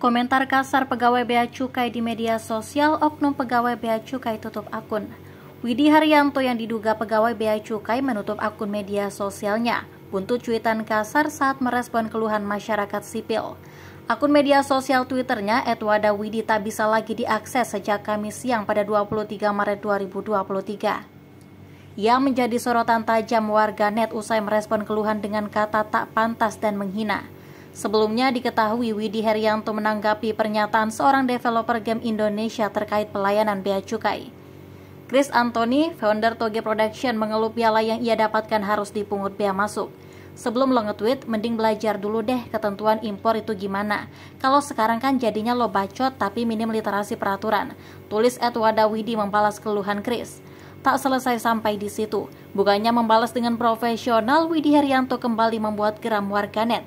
Komentar kasar pegawai Bea Cukai di media sosial oknum pegawai Bea Cukai tutup akun. Widi Haryanto yang diduga pegawai Bea Cukai menutup akun media sosialnya buntut cuitan kasar saat merespon keluhan masyarakat sipil. Akun media sosial Twitternya Edwada Widi tak bisa lagi diakses sejak Kamis siang pada 23 Maret 2023. Ia menjadi sorotan tajam warga net usai merespon keluhan dengan kata tak pantas dan menghina. Sebelumnya diketahui Widi Herianto menanggapi pernyataan seorang developer game Indonesia terkait pelayanan bea cukai. Chris Anthony, founder Toge Production, mengeluh piala yang ia dapatkan harus dipungut bea masuk. Sebelum lo nge-tweet, mending belajar dulu deh ketentuan impor itu gimana. Kalau sekarang kan jadinya lo bacot tapi minim literasi peraturan. Tulis at Wadawidi membalas keluhan Chris tak selesai sampai di situ. Bukannya membalas dengan profesional, Widi Herianto kembali membuat geram warganet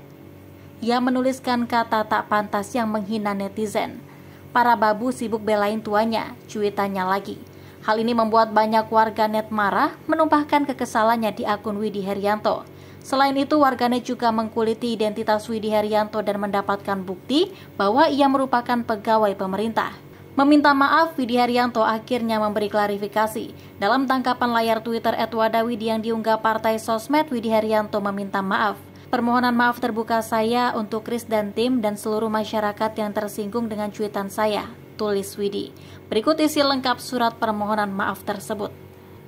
ia menuliskan kata tak pantas yang menghina netizen. Para babu sibuk belain tuanya, cuitannya lagi. Hal ini membuat banyak warga net marah menumpahkan kekesalannya di akun Widi Herianto. Selain itu, warganet juga mengkuliti identitas Widi Herianto dan mendapatkan bukti bahwa ia merupakan pegawai pemerintah. Meminta maaf, Widi Haryanto akhirnya memberi klarifikasi. Dalam tangkapan layar Twitter Edwadawi yang diunggah partai sosmed, Widi Haryanto meminta maaf. Permohonan maaf terbuka saya untuk Chris dan tim dan seluruh masyarakat yang tersinggung dengan cuitan saya, tulis Widi. Berikut isi lengkap surat permohonan maaf tersebut.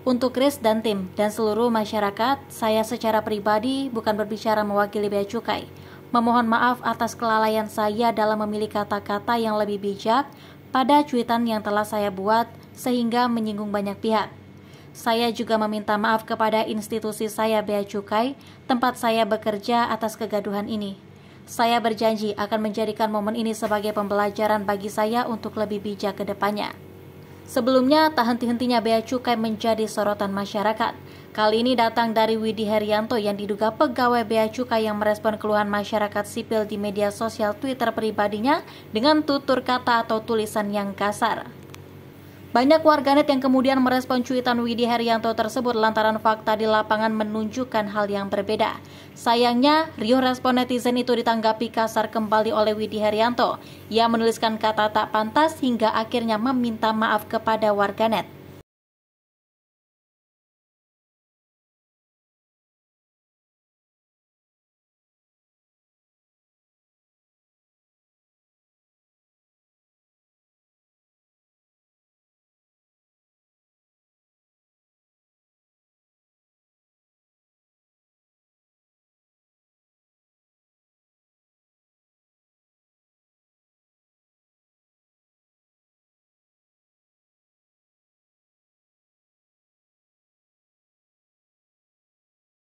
Untuk Chris dan tim dan seluruh masyarakat, saya secara pribadi bukan berbicara mewakili Bea Cukai. Memohon maaf atas kelalaian saya dalam memilih kata-kata yang lebih bijak pada cuitan yang telah saya buat sehingga menyinggung banyak pihak. Saya juga meminta maaf kepada institusi saya Bea Cukai, tempat saya bekerja atas kegaduhan ini. Saya berjanji akan menjadikan momen ini sebagai pembelajaran bagi saya untuk lebih bijak ke depannya. Sebelumnya, tak henti-hentinya bea cukai menjadi sorotan masyarakat. Kali ini datang dari Widi Herianto yang diduga pegawai bea cukai yang merespon keluhan masyarakat sipil di media sosial Twitter pribadinya dengan tutur kata atau tulisan yang kasar. Banyak warganet yang kemudian merespon cuitan Widi Herianto tersebut lantaran fakta di lapangan menunjukkan hal yang berbeda. Sayangnya, riuh respon netizen itu ditanggapi kasar kembali oleh Widi Herianto. Ia menuliskan kata tak pantas hingga akhirnya meminta maaf kepada warganet.